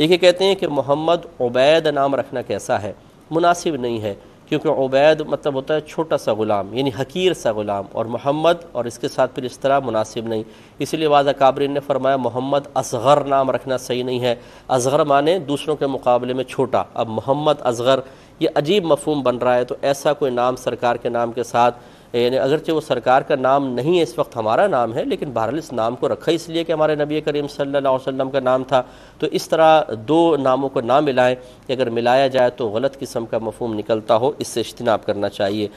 देखिए कहते हैं कि मोहम्मद उबैद नाम रखना कैसा है मुनासिब नहीं है क्योंकि उबैद मतलब होता है छोटा सा ग़ुलाम यानी हकीर सा ग़ुलाम और मोहम्मद और इसके साथ फिर इस तरह मुनासिब नहीं इसलिए वाजा काबरीन ने फरमाया मोहम्मद असगर नाम रखना सही नहीं है असगर माने दूसरों के मुकाबले में छोटा अब मोहम्मद असगर ये अजीब मफहम बन रहा है तो ऐसा कोई नाम सरकार के नाम के साथ यानी अगरचे वो सरकार का नाम नहीं है इस वक्त हमारा नाम है लेकिन बहरहाल इस नाम को रखा इसलिए कि हमारे नबी करीम सल्लल्लाहु अलैहि वसल्लम का नाम था तो इस तरह दो नामों को ना मिलाएं कि अगर मिलाया जाए तो गलत किस्म का मफहम निकलता हो इससे इजतनाब करना चाहिए